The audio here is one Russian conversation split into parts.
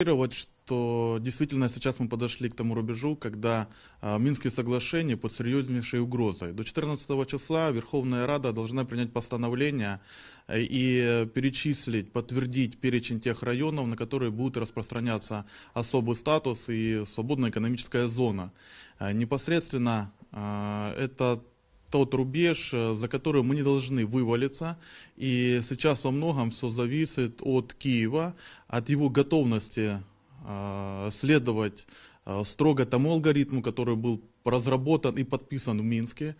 что действительно сейчас мы подошли к тому рубежу, когда э, Минские соглашения под серьезнейшей угрозой. До 14 числа Верховная Рада должна принять постановление э, и перечислить, подтвердить перечень тех районов, на которые будет распространяться особый статус и свободная экономическая зона. Э, непосредственно э, этот тот рубеж, э, за который мы не должны вывалиться. И сейчас во многом все зависит от Киева, от его готовности э, следовать э, строго тому алгоритму, который был разработан и подписан в Минске,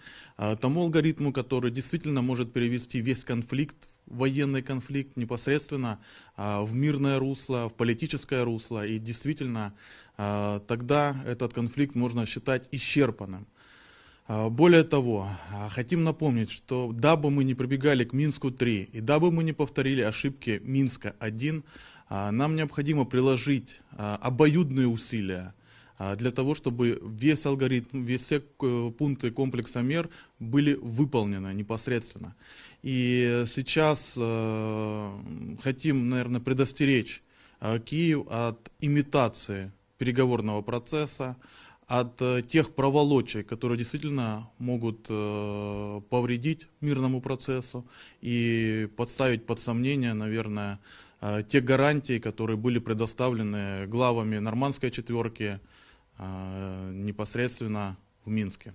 тому алгоритму, который действительно может перевести весь конфликт, военный конфликт непосредственно в мирное русло, в политическое русло, и действительно тогда этот конфликт можно считать исчерпанным. А, более того, а, хотим напомнить, что дабы мы не прибегали к Минску-3 и дабы мы не повторили ошибки Минска-1, а, нам необходимо приложить обоюдные усилия для того, чтобы весь алгоритм, все э, пункты комплекса мер были выполнены непосредственно. И сейчас э, хотим, наверное, предостеречь э, Киев от имитации переговорного процесса, от э, тех проволочек, которые действительно могут э, повредить мирному процессу и подставить под сомнение, наверное, э, те гарантии, которые были предоставлены главами нормандской четверки непосредственно в Минске.